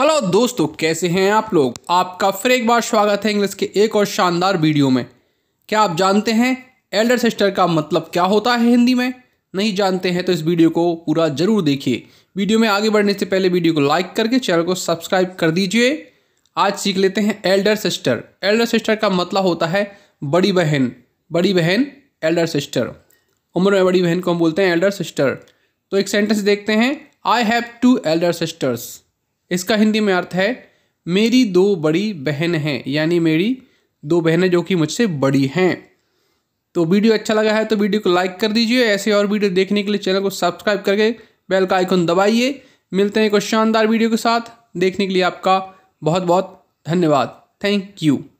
hello दोस्तों कैसे हैं आप लोग आपका फिर एक बार स्वागत है इंग्लिश के एक और शानदार वीडियो में क्या आप जानते हैं एल्डर सिस्टर का मतलब क्या होता है हिंदी में नहीं जानते हैं तो इस वीडियो को पूरा ज़रूर देखिए वीडियो में आगे बढ़ने से पहले वीडियो को लाइक करके चैनल को सब्सक्राइब कर दीजिए आज सीख लेते हैं एल्डर सिस्टर एल्डर सिस्टर का मतलब होता है बड़ी बहन बड़ी बहन एल्डर सिस्टर उम्र में बड़ी बहन को हम बोलते हैं एल्डर सिस्टर तो एक सेंटेंस देखते हैं I have two elder sisters इसका हिंदी में अर्थ है मेरी दो बड़ी बहन हैं यानी मेरी दो बहनें जो कि मुझसे बड़ी हैं तो वीडियो अच्छा लगा है तो वीडियो को लाइक कर दीजिए ऐसे और वीडियो देखने के लिए चैनल को सब्सक्राइब करके बेल का आइकन दबाइए मिलते हैं एक शानदार वीडियो के साथ देखने के लिए आपका बहुत बहुत धन्यवाद थैंक यू